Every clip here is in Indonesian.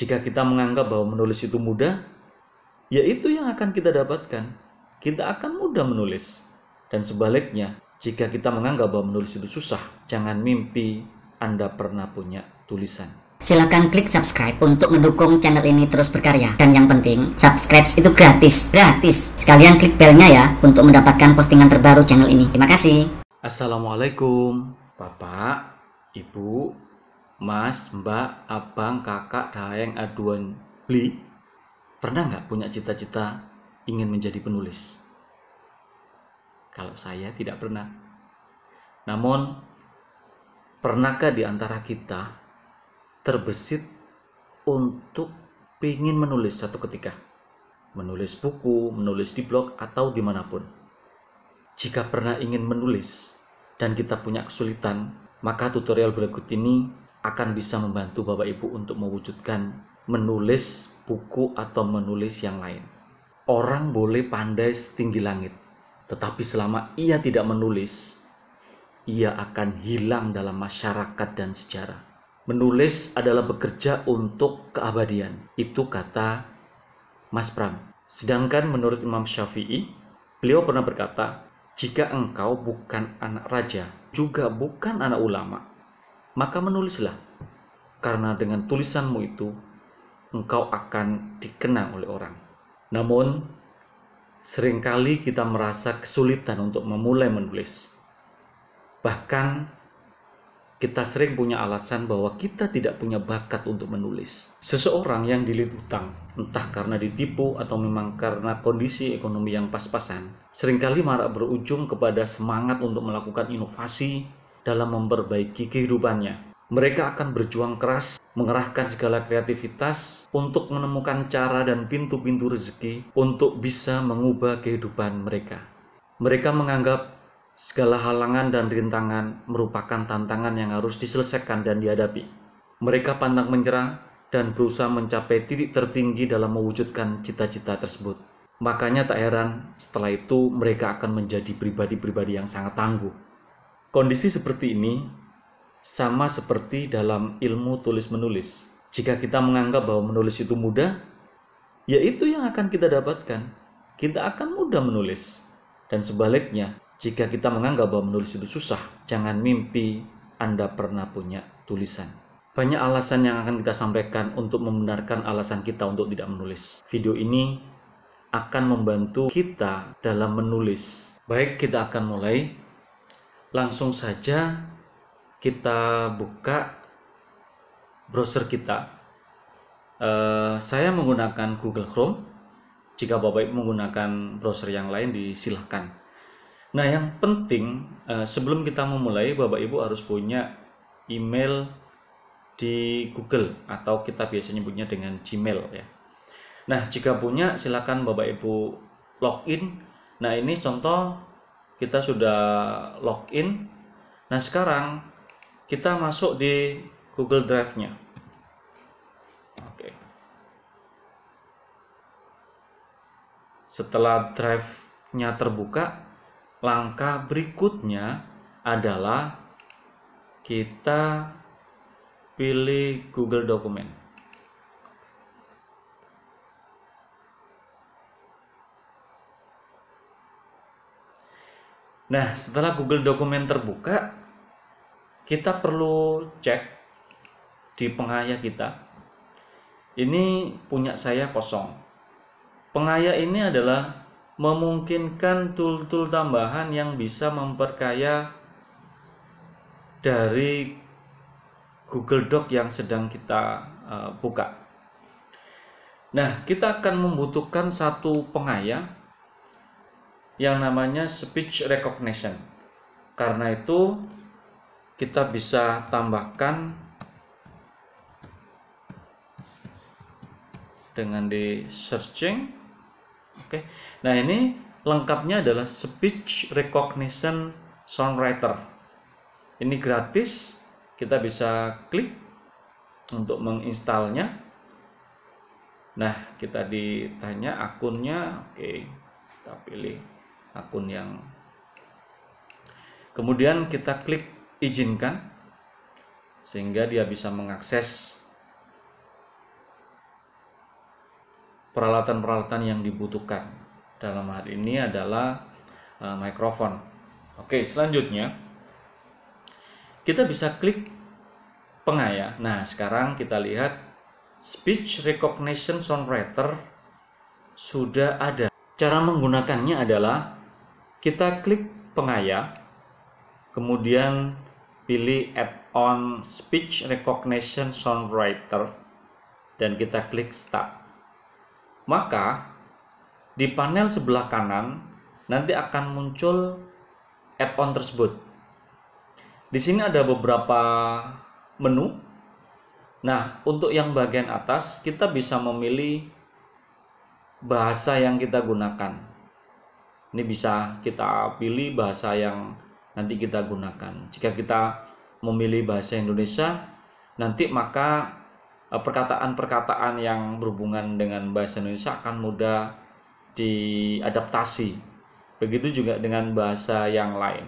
Jika kita menganggap bahwa menulis itu mudah, ya itu yang akan kita dapatkan. Kita akan mudah menulis. Dan sebaliknya, jika kita menganggap bahwa menulis itu susah, jangan mimpi Anda pernah punya tulisan. Silahkan klik subscribe untuk mendukung channel ini terus berkarya. Dan yang penting, subscribe itu gratis. Gratis. Sekalian klik belnya ya untuk mendapatkan postingan terbaru channel ini. Terima kasih. Assalamualaikum, Bapak, Ibu, mas, mbak, abang, kakak, Daeng, aduan, beli, pernah nggak punya cita-cita ingin menjadi penulis? Kalau saya tidak pernah. Namun, pernahkah di antara kita terbesit untuk ingin menulis satu ketika? Menulis buku, menulis di blog, atau dimanapun. Jika pernah ingin menulis dan kita punya kesulitan, maka tutorial berikut ini akan bisa membantu Bapak Ibu untuk mewujudkan menulis buku atau menulis yang lain. Orang boleh pandai setinggi langit, tetapi selama ia tidak menulis, ia akan hilang dalam masyarakat dan sejarah. Menulis adalah bekerja untuk keabadian. Itu kata Mas Pram. Sedangkan menurut Imam Syafi'i, beliau pernah berkata, jika engkau bukan anak raja, juga bukan anak ulama, maka menulislah, karena dengan tulisanmu itu engkau akan dikenang oleh orang. Namun, seringkali kita merasa kesulitan untuk memulai menulis. Bahkan, kita sering punya alasan bahwa kita tidak punya bakat untuk menulis. Seseorang yang dililit utang, entah karena ditipu atau memang karena kondisi ekonomi yang pas-pasan, seringkali marak berujung kepada semangat untuk melakukan inovasi, dalam memperbaiki kehidupannya. Mereka akan berjuang keras, mengerahkan segala kreativitas untuk menemukan cara dan pintu-pintu rezeki untuk bisa mengubah kehidupan mereka. Mereka menganggap segala halangan dan rintangan merupakan tantangan yang harus diselesaikan dan dihadapi. Mereka pantang menyerah dan berusaha mencapai titik tertinggi dalam mewujudkan cita-cita tersebut. Makanya tak heran setelah itu mereka akan menjadi pribadi-pribadi yang sangat tangguh. Kondisi seperti ini sama seperti dalam ilmu tulis-menulis. Jika kita menganggap bahwa menulis itu mudah, yaitu yang akan kita dapatkan. Kita akan mudah menulis. Dan sebaliknya, jika kita menganggap bahwa menulis itu susah, jangan mimpi Anda pernah punya tulisan. Banyak alasan yang akan kita sampaikan untuk membenarkan alasan kita untuk tidak menulis. Video ini akan membantu kita dalam menulis. Baik, kita akan mulai langsung saja kita buka browser kita. Uh, saya menggunakan Google Chrome. Jika Bapak Ibu menggunakan browser yang lain, disilahkan. Nah, yang penting uh, sebelum kita memulai, Bapak Ibu harus punya email di Google atau kita biasanya nyebutnya dengan Gmail ya. Nah, jika punya silakan Bapak Ibu login. Nah, ini contoh kita sudah login. Nah, sekarang kita masuk di Google Drive-nya. Oke. Setelah drive-nya terbuka, langkah berikutnya adalah kita pilih Google Dokumen. Nah, setelah Google Dokumen terbuka, kita perlu cek di pengaya kita. Ini punya saya kosong. Pengaya ini adalah memungkinkan tool-tool tambahan yang bisa memperkaya dari Google Doc yang sedang kita eh, buka. Nah, kita akan membutuhkan satu pengaya yang namanya speech recognition. Karena itu kita bisa tambahkan dengan di searching. Oke. Nah, ini lengkapnya adalah speech recognition songwriter. Ini gratis, kita bisa klik untuk menginstalnya. Nah, kita ditanya akunnya, oke, kita pilih akun yang kemudian kita klik izinkan sehingga dia bisa mengakses peralatan-peralatan yang dibutuhkan dalam hal ini adalah uh, mikrofon oke selanjutnya kita bisa klik pengaya nah sekarang kita lihat speech recognition songwriter sudah ada cara menggunakannya adalah kita klik pengaya, kemudian pilih add-on speech recognition songwriter dan kita klik start. Maka di panel sebelah kanan nanti akan muncul add-on tersebut. Di sini ada beberapa menu. Nah, untuk yang bagian atas kita bisa memilih bahasa yang kita gunakan. Ini bisa kita pilih bahasa yang nanti kita gunakan. Jika kita memilih bahasa Indonesia, nanti maka e, perkataan-perkataan yang berhubungan dengan bahasa Indonesia akan mudah diadaptasi. Begitu juga dengan bahasa yang lain.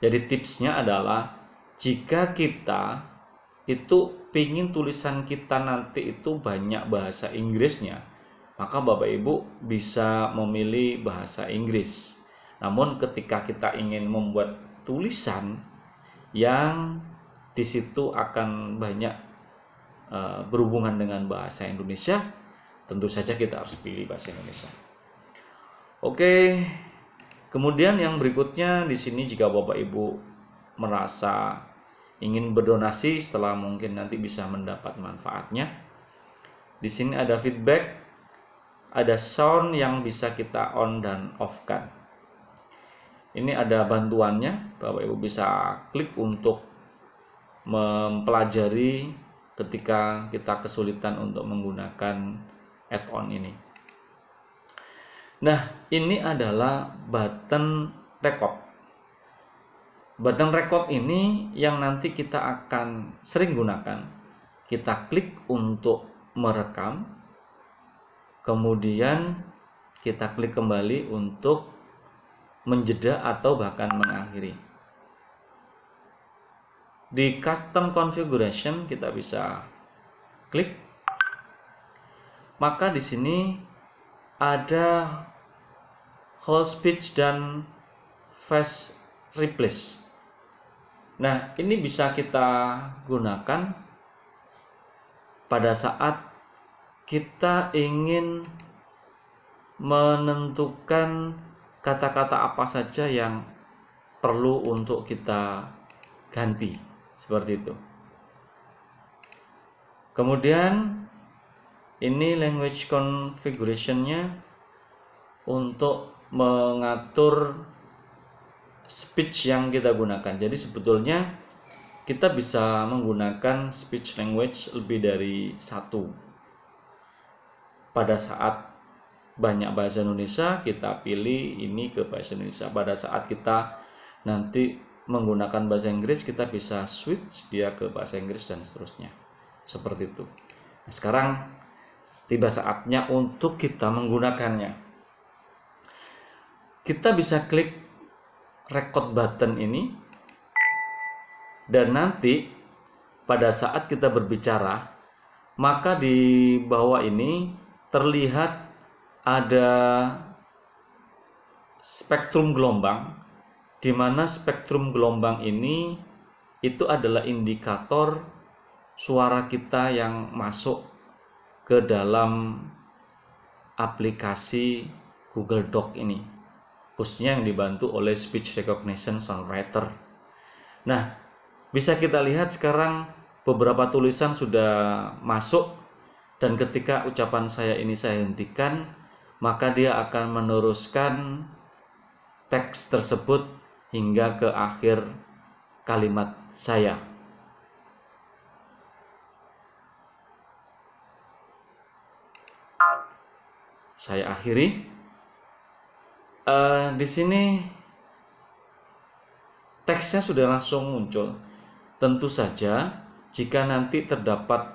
Jadi tipsnya adalah jika kita itu pingin tulisan kita nanti itu banyak bahasa Inggrisnya, maka Bapak Ibu bisa memilih bahasa Inggris. Namun ketika kita ingin membuat tulisan yang di situ akan banyak uh, berhubungan dengan bahasa Indonesia, tentu saja kita harus pilih bahasa Indonesia. Oke. Kemudian yang berikutnya di sini jika Bapak Ibu merasa ingin berdonasi setelah mungkin nanti bisa mendapat manfaatnya. Di sini ada feedback ada sound yang bisa kita on dan off kan ini ada bantuannya Bapak Ibu bisa klik untuk mempelajari ketika kita kesulitan untuk menggunakan add-on ini nah ini adalah button record button record ini yang nanti kita akan sering gunakan kita klik untuk merekam kemudian kita klik kembali untuk menjeda atau bahkan mengakhiri di custom configuration kita bisa klik maka di sini ada whole speech dan face replace nah ini bisa kita gunakan pada saat kita ingin menentukan kata-kata apa saja yang perlu untuk kita ganti seperti itu. Kemudian ini language configuration-nya untuk mengatur speech yang kita gunakan. Jadi sebetulnya kita bisa menggunakan speech language lebih dari satu pada saat banyak bahasa Indonesia kita pilih ini ke bahasa Indonesia pada saat kita nanti menggunakan bahasa Inggris kita bisa switch dia ke bahasa Inggris dan seterusnya seperti itu nah, sekarang tiba saatnya untuk kita menggunakannya kita bisa klik record button ini dan nanti pada saat kita berbicara maka di bawah ini terlihat ada spektrum gelombang di mana spektrum gelombang ini itu adalah indikator suara kita yang masuk ke dalam aplikasi Google Doc ini khususnya yang dibantu oleh speech recognition songwriter nah bisa kita lihat sekarang beberapa tulisan sudah masuk dan ketika ucapan saya ini saya hentikan maka dia akan meneruskan teks tersebut hingga ke akhir kalimat saya. Saya akhiri. Uh, di sini teksnya sudah langsung muncul. Tentu saja jika nanti terdapat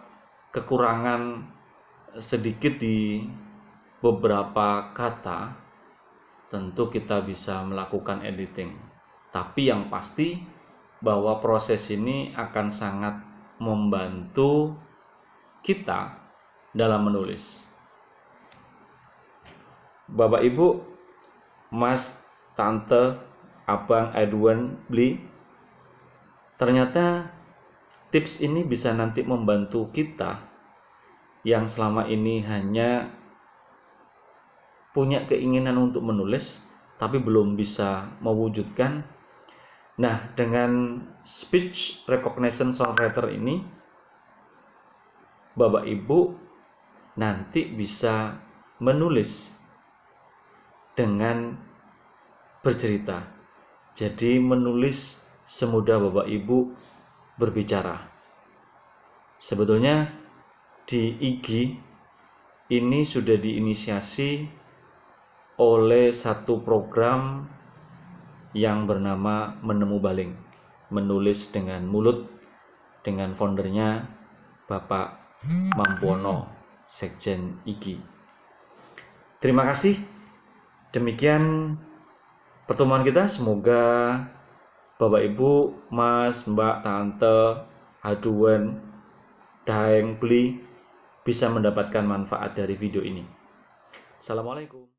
kekurangan sedikit di beberapa kata, tentu kita bisa melakukan editing. Tapi yang pasti bahwa proses ini akan sangat membantu kita dalam menulis. Bapak Ibu, Mas, Tante, Abang, Edwin, Bli, ternyata tips ini bisa nanti membantu kita yang selama ini hanya punya keinginan untuk menulis tapi belum bisa mewujudkan. Nah, dengan speech recognition songwriter ini Bapak Ibu nanti bisa menulis dengan bercerita. Jadi menulis semudah Bapak Ibu berbicara. Sebetulnya di IG ini sudah diinisiasi oleh satu program yang bernama Menemu Baling, menulis dengan mulut dengan foundernya Bapak Mampuono, Sekjen IG. Terima kasih. Demikian pertemuan kita. Semoga Bapak Ibu, Mas, Mbak, Tante, Aduan, Daeng, Beli, bisa mendapatkan manfaat dari video ini. Assalamualaikum.